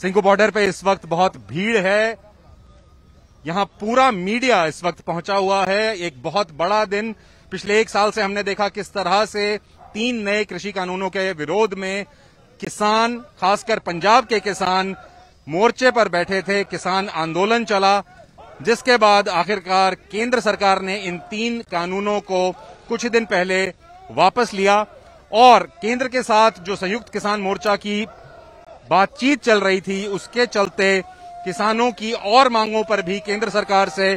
Singhu border पे इस वक्त बहुत भीड़ है यहां पूरा मीडिया इस वक्त पहुंचा हुआ है एक बहुत बड़ा दिन पिछले एक साल से हमने देखा किस तरह से तीन नए कृषि कानूनों के विरोध में किसान खासकर पंजाब के किसान मोर्चे पर बैठे थे किसान आंदोलन चला जिसके बाद आखिरकार केंद्र सरकार ने इन तीन कानूनों को कुछ दिन पहले वापस लिया और केंद्र के साथ जो संयुक्त किसान मोर्चा की बातचीत चल रही थी उसके चलते किसानों की और मांगों पर भी केंद्र सरकार से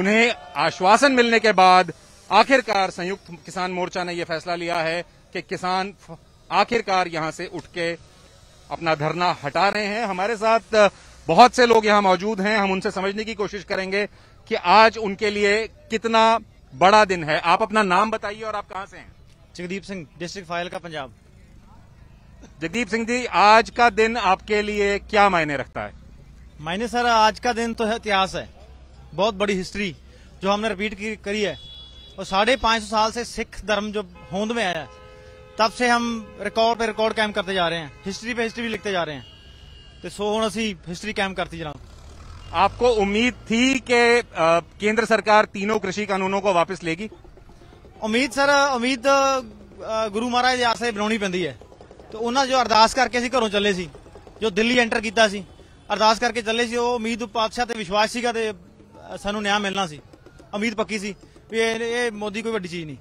उन्हें आश्वासन मिलने के बाद आखिरकार संयुक्त किसान मोर्चा ने यह फैसला लिया है कि किसान आखिरकार यहां से उठ के अपना धरना हटा रहे हैं हमारे साथ बहुत से लोग यहां मौजूद हैं हम उनसे समझने की कोशिश करेंगे कि आज उनके लिए कितना बड़ा दिन है आप अपना नाम बताइए और आप कहां से हैं जगदीप सिंह डिस्ट्रिक्ट फाइल का पंजाब जगदीप सिंह जी आज का दिन आपके लिए क्या मायने रखता है मायने सर आज का दिन तो है इतिहास है बहुत बड़ी हिस्ट्री जो हमने रिपीट करी है और साढ़े पांच सौ साल से सिख धर्म जो होंद में आया तब से हम रिकॉर्ड पे रिकॉर्ड कायम करते जा रहे हैं हिस्ट्री पे हिस्ट्री भी लिखते जा रहे हैं तो सो हूं असी हिस्ट्री कायम करती जनाब आपको उम्मीद थी कि केंद्र सरकार तीनों कृषि कानूनों को वापस लेगी उम्मीद सर उम्मीद गुरु महाराज आसे बनानी पैंती है तो उन्होंने जो अरदस करके अं घरों चले ਸੀ ਜੋ ਦਿੱਲੀ ਐਂਟਰ ਕੀਤਾ ਸੀ ਅਰਦਾਸ ਕਰਕੇ ਚੱਲੇ ਸੀ ਉਹ से ਪਾਤਸ਼ਾਹ ਤੇ ਵਿਸ਼ਵਾਸ ਸੀਗਾ ਤੇ ਸਾਨੂੰ सी ਮਿਲਣਾ ਸੀ ਉਮੀਦ ਪੱਕੀ ਸੀ ਵੀ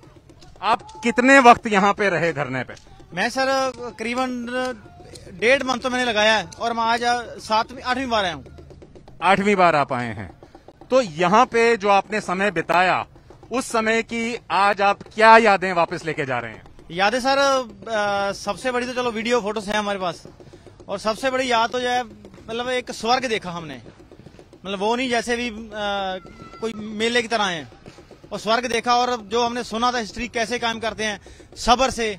आप कितने वक्त यहाँ पे रहे धरने पे मैं सर करीबन डेढ़ मंथ तो मैंने लगाया है और मैं आज सातवीं आठवीं बार आया हूँ आठवीं बार आप आए हैं तो यहाँ पे जो आपने समय बिताया उस समय की आज आप क्या यादें वापस लेके जा रहे हैं यादें सर सबसे बड़ी तो चलो वीडियो फोटोस हैं हमारे पास और सबसे बड़ी याद तो जो है मतलब एक स्वर्ग देखा हमने मतलब वो नहीं जैसे भी आ, कोई मेले की तरह है और स्वर्ग देखा और जो हमने सुना था हिस्ट्री कैसे काम करते हैं सबर से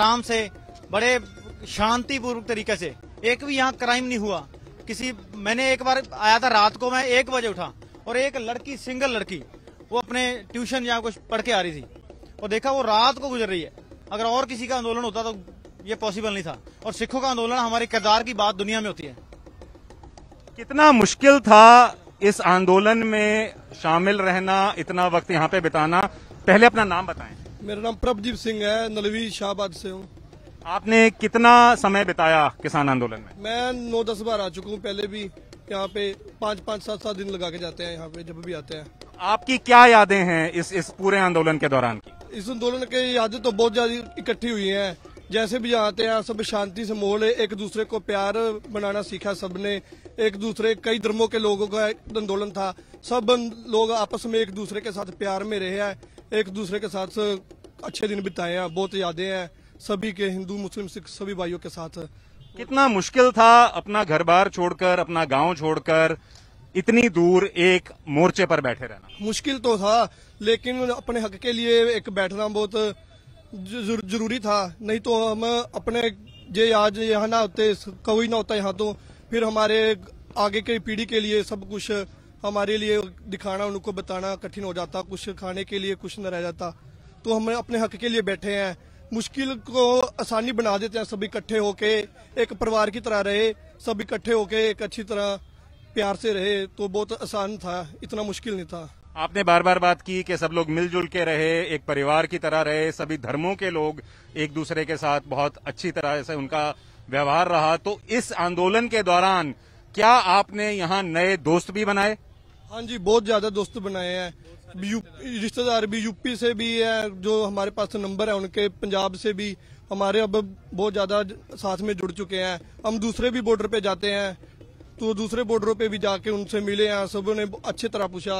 आराम से बड़े शांतिपूर्वक तरीके से एक भी यहाँ क्राइम नहीं हुआ किसी मैंने एक बार आया था रात को मैं एक बजे उठा और एक लड़की सिंगल लड़की वो अपने ट्यूशन या कुछ पढ़ के आ रही थी और देखा वो रात को गुजर रही है अगर और किसी का आंदोलन होता तो ये पॉसिबल नहीं था और सिखों का आंदोलन हमारे किरदार की बात दुनिया में होती है कितना मुश्किल था इस आंदोलन में शामिल रहना इतना वक्त यहाँ पे बिताना पहले अपना नाम बताएं मेरा नाम प्रभजीत सिंह है नलवी शाहबाद से हूँ आपने कितना समय बिताया किसान आंदोलन में मैं नौ दस बार आ चुका हूँ पहले भी यहाँ पे पाँच पाँच सात सात दिन लगा के जाते हैं यहाँ पे जब भी आते हैं आपकी क्या यादें हैं इस इस पूरे आंदोलन के दौरान की इस आंदोलन के याद तो बहुत ज्यादा इकट्ठी हुई है जैसे भी आते हैं सब शांति से माहौल एक दूसरे को प्यार बनाना सीखा सबने एक दूसरे कई धर्मों के लोगों का आंदोलन था सब लोग आपस में एक दूसरे के साथ प्यार में रहे हैं एक दूसरे के साथ अच्छे दिन बिताए हैं बहुत यादें हैं सभी के हिंदू मुस्लिम सिख सभी भाइयों के साथ कितना मुश्किल था अपना घर बार छोड़कर अपना गांव छोड़कर इतनी दूर एक मोर्चे पर बैठे रहना मुश्किल तो था लेकिन अपने हक के लिए एक बैठना बहुत जरूरी था नहीं तो हम अपने जे आज यहाँ ना होते कोई ना होता यहाँ तो फिर हमारे आगे की पीढ़ी के लिए सब कुछ हमारे लिए दिखाना उनको बताना कठिन हो जाता कुछ खाने के लिए कुछ न रह जाता तो हम अपने हक के लिए बैठे हैं मुश्किल को आसानी बना देते हैं सब इकट्ठे होके एक परिवार की तरह रहे सब इकट्ठे होके एक अच्छी तरह प्यार से रहे तो बहुत आसान था इतना मुश्किल नहीं था आपने बार बार बात की कि सब लोग मिलजुल के रहे एक परिवार की तरह रहे सभी धर्मों के लोग एक दूसरे के साथ बहुत अच्छी तरह से उनका व्यवहार रहा तो इस आंदोलन के दौरान क्या आपने यहाँ नए दोस्त भी बनाए हाँ जी बहुत ज्यादा दोस्त बनाए हैं रिश्तेदार भी यूपी से भी है जो हमारे पास नंबर है उनके पंजाब से भी हमारे अब बहुत ज्यादा साथ में जुड़ चुके हैं हम दूसरे भी बॉर्डर पे जाते हैं तो दूसरे बॉर्डरों पे भी जाके उनसे मिले हैं सब ने अच्छी तरह पूछा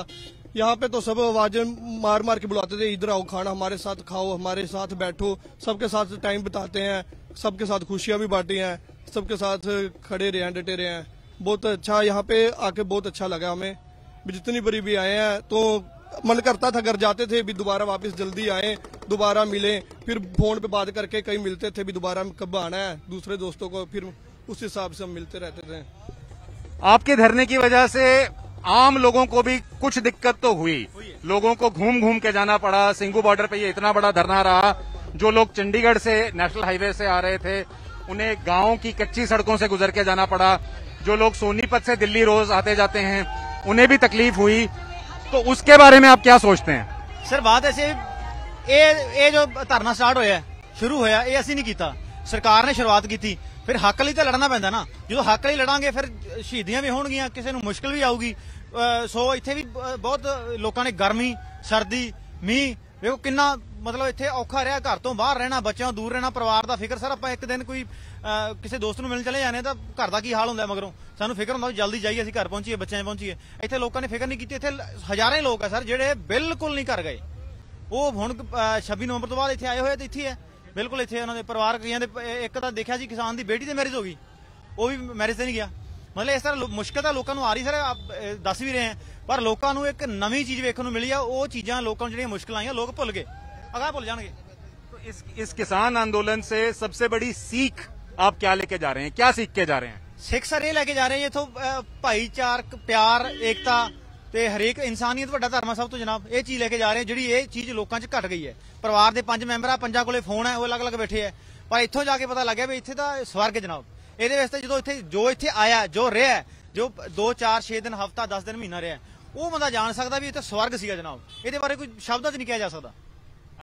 यहाँ पे तो सब आवाजें मार मार के बुलाते थे इधर आओ खाना हमारे साथ खाओ हमारे साथ बैठो सबके साथ टाइम बिताते हैं सबके साथ खुशियां भी बांटी हैं सबके साथ खड़े रहे हैं डटे रहे हैं बहुत अच्छा यहाँ पे आके बहुत अच्छा लगा हमें जितनी बड़ी भी आए हैं तो मन करता था घर जाते थे भी दोबारा वापस जल्दी आए दोबारा मिले फिर फोन पे बात करके कहीं मिलते थे भी दोबारा कब आना है दूसरे दोस्तों को फिर उस हिसाब से हम मिलते रहते थे आपके धरने की वजह से आम लोगों को भी कुछ दिक्कत तो हुई लोगों को घूम घूम के जाना पड़ा सिंगू बॉर्डर पे ये इतना बड़ा धरना रहा जो लोग चंडीगढ़ से नेशनल हाईवे से आ रहे थे उन्हें गांव की कच्ची सड़कों से गुजर के जाना पड़ा जो लोग सोनीपत से दिल्ली रोज आते जाते हैं उन्हें भी तकलीफ हुई तो उसके बारे में आप क्या सोचते हैं सर बात ऐसे ये जो धरना स्टार्ट होया शुरू होया ये नहीं किया सरकार ने शुरुआत की थी ਫਿਰ ਹੱਕ ਲਈ ਤਾਂ ਲੜਨਾ ਪੈਂਦਾ ਨਾ ਜਦੋਂ ਹੱਕ ਲਈ ਲੜਾਂਗੇ ਫਿਰ ਸ਼ਹੀਦੀਆਂ ਵੀ ਹੋਣਗੀਆਂ ਕਿਸੇ ਨੂੰ ਮੁਸ਼ਕਲ ਵੀ ਆਊਗੀ ਸੋ ਇੱਥੇ ਵੀ ਬਹੁਤ ਲੋਕਾਂ ਨੇ ਗਰਮੀ ਸਰਦੀ ਮੀਂਹ ਵੇਖੋ ਕਿੰਨਾ ਮਤਲਬ ਇੱਥੇ ਔਖਾ ਰਿਹਾ ਘਰ ਤੋਂ ਬਾਹਰ ਰਹਿਣਾ ਬੱਚਿਆਂ ਦੂਰ ਰਹਿਣਾ ਪਰਿਵਾਰ ਦਾ ਫਿਕਰ ਸਰ ਆਪਾਂ ਇੱਕ ਦਿਨ ਕੋਈ ਕਿਸੇ ਦੋਸਤ ਨੂੰ ਮਿਲਣ ਚਲੇ ਜਾਣੇ ਤਾਂ ਘਰ ਦਾ ਕੀ ਹਾਲ ਹੁੰਦਾ ਮਗਰੋਂ ਸਾਨੂੰ ਫਿਕਰ ਹੁੰਦਾ ਜਲਦੀ ਜਾਈਏ ਅਸੀਂ ਘਰ ਪਹੁੰਚੀਏ ਬੱਚਿਆਂ ਪਹੁੰਚੀਏ ਇੱਥੇ ਲੋਕਾਂ ਨੇ ਫਿਕਰ ਨਹੀਂ ਕੀਤੀ ਇੱਥੇ ਹਜ਼ਾਰਾਂ ਲੋਕ ਆ ਸਰ ਜਿਹੜੇ ਬਿਲਕੁਲ ਨਹੀਂ ਕਰ ਗਏ ਉਹ ਹੁਣ 26 ਨਵੰਬਰ ਤੋਂ ਬਾਅਦ ਇੱਥੇ ਆਏ ਹੋਏ ਤੇ ਇੱਥੇ ਹੈ ਬਿਲਕੁਲ ਇੱਥੇ ਉਹਨਾਂ ਦੇ ਪਰਿਵਾਰ ਕਈਆਂ ਦੇ ਇੱਕ ਤਾਂ ਦੇਖਿਆ ਜੀ ਕਿਸਾਨ ਦੀ ਬੇਟੀ ਦੇ ਮੈਰਿਜ ਹੋ ਗਈ ਉਹ ਵੀ ਮੈਰਿਜ ਤੇ ਨਹੀਂ ਗਿਆ ਮਤਲਬ ਇਸ ਤਰ੍ਹਾਂ ਮੁਸ਼ਕਲ ਤਾਂ ਲੋਕਾਂ ਨੂੰ ਆ ਰਹੀ ਸਰ ਦੱਸ ਵੀ ਰਹੇ ਆ ਪਰ ਲੋਕਾਂ ਨੂੰ ਇੱਕ ਨਵੀਂ ਚੀਜ਼ ਵੇਖਣ ਨੂੰ ਮਿਲੀ ਆ ਉਹ ਚੀਜ਼ਾਂ ਲੋਕਾਂ ਨੂੰ ਜਿਹੜੀਆਂ ਮੁਸ਼ਕਲਾਂ ਆਈਆਂ ਲੋਕ ਭੁੱਲ ਗਏ ਅਗਾ ਭੁੱਲ ਜਾਣਗੇ ਇਸ ਕਿਸਾਨ किसान ਸੇ ਸਭ सबसे बड़ी ਸਿੱਖ ਆਪ क्या ਲੈ ਕੇ ਜਾ ਰਹੇ क्या सीख ਸਿੱਖ ਕੇ ਜਾ ਰਹੇ ਸਿੱਖ ਸਰ ਇਹ ਲੈ ਕੇ ਜਾ ਰਹੇ ये ਇਥੋਂ ਭਾਈਚਾਰਕ ਪਿਆਰ ਏਕਤਾ ਤੇ ਹਰੇਕ ਇਨਸਾਨੀਅਤ ਵੱਡਾ ਧਰਮ ਆ ਸਭ ਤੋਂ ਜਨਾਬ ਇਹ ਚੀਜ਼ ਲੈ ਕੇ ਜਾ ਰਹੇ ਜਿਹੜੀ ਇਹ ਚੀਜ਼ ਲੋਕਾਂ 'ਚ ਘਟ ਗਈ ਹੈ ਪਰਿਵਾਰ ਦੇ ਪੰਜ ਮੈਂਬਰ ਆ ਪੰਜਾਂ ਕੋਲੇ ਫੋਨ ਹੈ ਉਹ ਅਲੱਗ-ਅਲੱਗ ਬੈਠੇ ਆ ਪਰ ਇੱਥੋਂ ਜਾ ਕੇ ਪਤਾ ਲੱਗਿਆ ਵੀ ਇੱਥੇ ਤਾਂ ਸਵਰਗ ਜਨਾਬ ਇਹਦੇ ਵਾਸਤੇ ਜਦੋਂ ਇੱਥੇ ਜੋ ਇੱਥੇ ਆਇਆ ਜੋ ਰਿਹਾ ਜੋ 2 4 6 ਦਿਨ ਹਫਤਾ 10 ਦਿਨ ਮਹੀਨਾ ਰਿਹਾ ਉਹ ਬੰਦਾ ਜਾਣ ਸਕਦਾ ਵੀ ਇੱਥੇ ਸਵਰਗ ਸੀਗਾ ਜਨਾਬ ਇਹਦੇ ਬਾਰੇ ਕੋਈ ਸ਼ਬਦਾਂ 'ਚ ਨਹੀਂ ਕਿਹਾ ਜਾ ਸਕਦਾ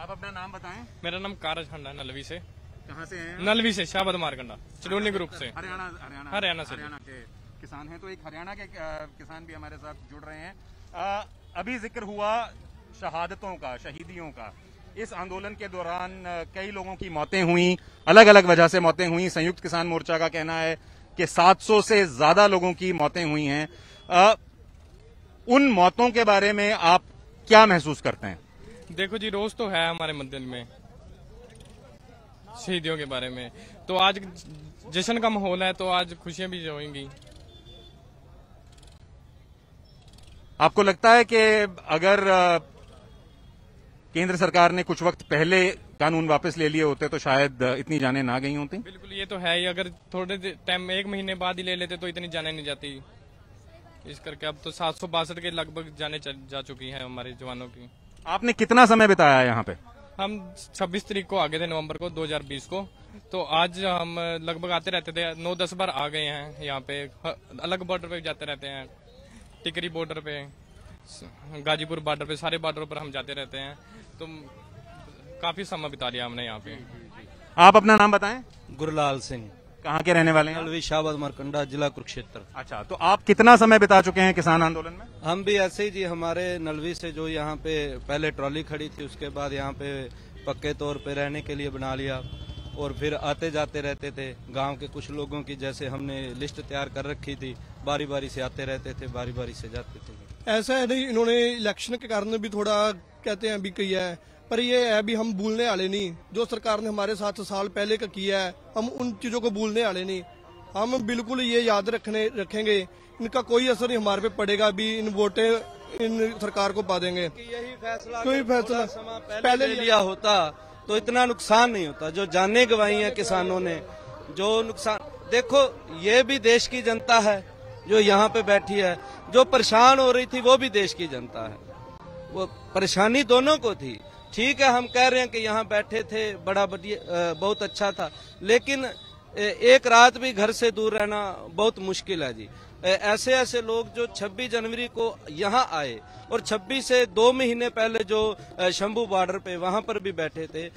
ਆਪ ਆਪਣਾ ਨਾਮ ਬਤਾਏ ਮੇਰਾ ਨਾਮ ਕਾਰਜ ਖੰਡਾ ਨਲਵੀ ਸੇ ਕਹਾਂ ਸੇ ਹੈ ਨਲਵੀ ਸੇ ਸ਼ਾਬਦ ਮਾਰਕੰਡਾ चलोनी ਗਰੁੱਪ ਸੇ ਹਰਿਆਣਾ ਹਰਿਆਣਾ हरियाणा किसान हैं तो एक हरियाणा के किसान भी हमारे साथ जुड़ रहे हैं आ, अभी जिक्र हुआ शहादतों का शहीदियों का इस आंदोलन के दौरान कई लोगों की मौतें हुई अलग अलग वजह से मौतें हुई संयुक्त किसान मोर्चा का कहना है कि 700 से ज्यादा लोगों की मौतें हुई हैं उन मौतों के बारे में आप क्या महसूस करते हैं देखो जी रोज तो है हमारे मंदिर में शहीदियों के बारे में तो आज जश्न का माहौल है तो आज खुशियां भी होंगी आपको लगता है कि अगर केंद्र सरकार ने कुछ वक्त पहले कानून वापस ले लिए होते तो शायद इतनी जाने ना गई होती बिल्कुल ये तो है ही अगर थोड़े टाइम एक महीने बाद ही ले लेते तो इतनी जाने नहीं जाती इस करके अब तो सात सौ बासठ के लगभग जाने जा चुकी हैं हमारे जवानों की आपने कितना समय बिताया यहाँ पे हम 26 तारीख को आ गए थे नवंबर को 2020 को तो आज हम लगभग आते रहते थे नौ दस बार आ गए हैं यहाँ पे अलग बॉर्डर पे जाते रहते हैं टिकरी बॉर्डर पे गाजीपुर बॉर्डर पे सारे बॉर्डर पर हम जाते रहते हैं तो काफी समय बिता लिया हमने यहाँ पे आप अपना नाम बताएं गुरलाल सिंह कहाँ के रहने वाले हैं शाहबाद मरकंडा जिला कुरुक्षेत्र अच्छा तो आप कितना समय बिता चुके हैं किसान आंदोलन में हम भी ऐसे ही जी हमारे नलवी से जो यहाँ पे पहले ट्रॉली खड़ी थी उसके बाद यहाँ पे पक्के तौर पे रहने के लिए बना लिया और फिर आते जाते रहते थे गांव के कुछ लोगों की जैसे हमने लिस्ट तैयार कर रखी थी बारी बारी से आते रहते थे बारी बारी से जाते थे ऐसा है नहीं इन्होंने इलेक्शन के कारण भी थोड़ा कहते हैं अभी किया है पर ये है भी हम भूलने वाले नहीं जो सरकार ने हमारे साथ साल पहले का किया है हम उन चीजों को भूलने वाले नहीं हम बिल्कुल ये याद रखने रखेंगे इनका कोई असर नहीं हमारे पे पड़ेगा भी इन वोटे इन सरकार को पा देंगे यही फैसला कोई फैसला पहले, पहले लिया होता तो इतना नुकसान नहीं होता जो जाने गवाई हैं किसानों ने जो नुकसान देखो ये भी देश की जनता है जो यहाँ पे बैठी है जो परेशान हो रही थी वो भी देश की जनता है वो परेशानी दोनों को थी ठीक है हम कह रहे हैं कि यहाँ बैठे थे बड़ा बढ़िया बहुत अच्छा था लेकिन एक रात भी घर से दूर रहना बहुत मुश्किल है जी ऐसे ऐसे लोग जो 26 जनवरी को यहाँ आए और 26 से दो महीने पहले जो शंभू बॉर्डर पे वहां पर भी बैठे थे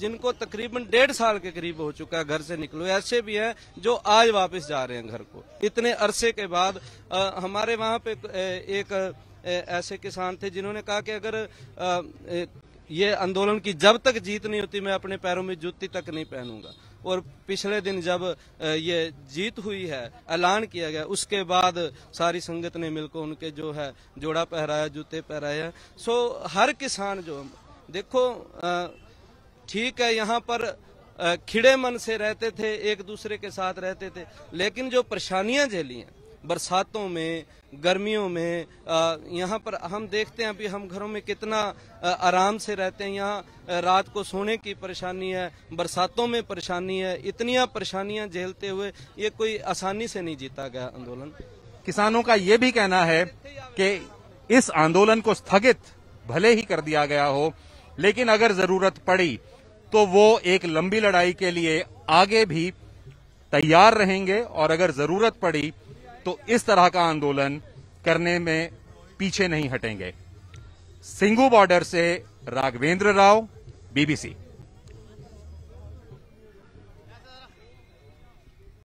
जिनको तकरीबन डेढ़ साल के करीब हो चुका है घर से निकलो ऐसे भी हैं जो आज वापस जा रहे हैं घर को इतने अरसे के बाद हमारे वहां पे एक ऐसे किसान थे जिन्होंने कहा कि अगर ये आंदोलन की जब तक जीत नहीं होती मैं अपने पैरों में जूती तक नहीं पहनूंगा और पिछले दिन जब ये जीत हुई है ऐलान किया गया उसके बाद सारी संगत ने मिलकर उनके जो है जोड़ा पहराया जूते पहराए सो हर किसान जो देखो ठीक है यहाँ पर खिड़े मन से रहते थे एक दूसरे के साथ रहते थे लेकिन जो परेशानियां झेली हैं बरसातों में गर्मियों में यहाँ पर हम देखते हैं अभी हम घरों में कितना आराम से रहते हैं यहाँ रात को सोने की परेशानी है बरसातों में परेशानी है इतनी परेशानियाँ झेलते हुए ये कोई आसानी से नहीं जीता गया आंदोलन किसानों का ये भी कहना है कि इस आंदोलन को स्थगित भले ही कर दिया गया हो लेकिन अगर जरूरत पड़ी तो वो एक लंबी लड़ाई के लिए आगे भी तैयार रहेंगे और अगर जरूरत पड़ी तो इस तरह का आंदोलन करने में पीछे नहीं हटेंगे सिंगू बॉर्डर से राघवेंद्र राव बीबीसी